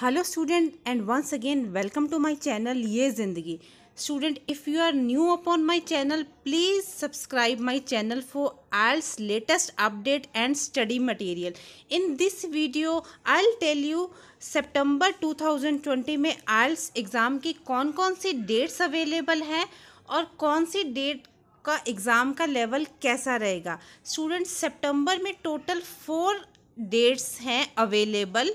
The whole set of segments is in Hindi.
hello student and once again welcome to my channel ये ज़िंदगी student if you are new upon my channel please subscribe my channel for latest update and study material in this video I I'll tell you सितंबर 2020 में आइल्स एग्ज़ाम की कौन कौन सी डेट्स अवेलेबल हैं और कौन सी डेट का एग्ज़ाम का लेवल कैसा रहेगा स्टूडेंट सितंबर में टोटल फोर डेट्स हैं अवेलेबल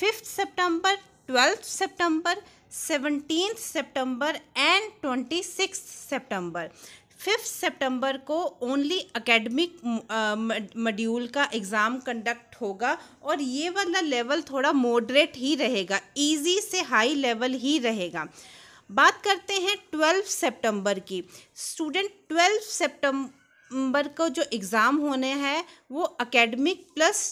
फिफ्थ सितंबर ट्वेल्थ सितंबर सेवनटीन सितंबर एंड ट्वेंटी सिक्स सितंबर फिफ्थ सितंबर को ओनली एकेडमिक मड्यूल का एग्ज़ाम कंडक्ट होगा और ये वाला लेवल थोड़ा मॉडरेट ही रहेगा इजी से हाई लेवल ही रहेगा बात करते हैं ट्वेल्व सितंबर की स्टूडेंट ट्वेल्व सितंबर का जो एग्ज़ाम होने हैं वो एकेडमिक प्लस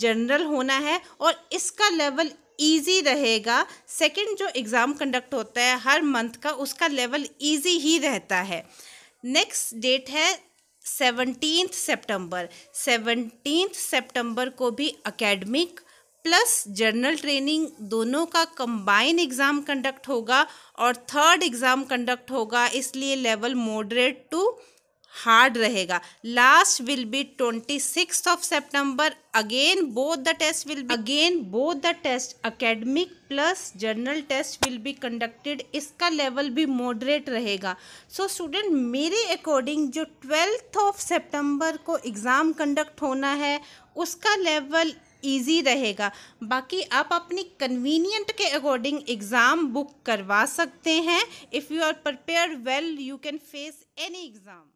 जनरल होना है और इसका लेवल ईजी रहेगा सेकेंड जो एग्ज़ाम कंडक्ट होता है हर मंथ का उसका लेवल ईजी ही रहता है नेक्स्ट डेट है सेवनटीन सेप्टेम्बर सेवनटीन सेप्टेम्बर को भी अकेडमिक प्लस जनरल ट्रेनिंग दोनों का कंबाइन एग्ज़ाम कंडक्ट होगा और थर्ड एग्ज़ाम कंडक्ट होगा इसलिए लेवल मॉडरेट टू हार्ड रहेगा last will be twenty six of September again both the test will be again both the test academic plus general test will be conducted इसका लेवल भी मॉडरेट रहेगा सो so, स्टूडेंट मेरे अकॉर्डिंग जो ट्वेल्थ ऑफ सेप्टेम्बर को एग्ज़ाम कंडक्ट होना है उसका लेवल ईजी रहेगा बाकी आप अपनी कन्वीनियंट के अकॉर्डिंग एग्ज़ाम बुक करवा सकते हैं if you are prepare well you can face any exam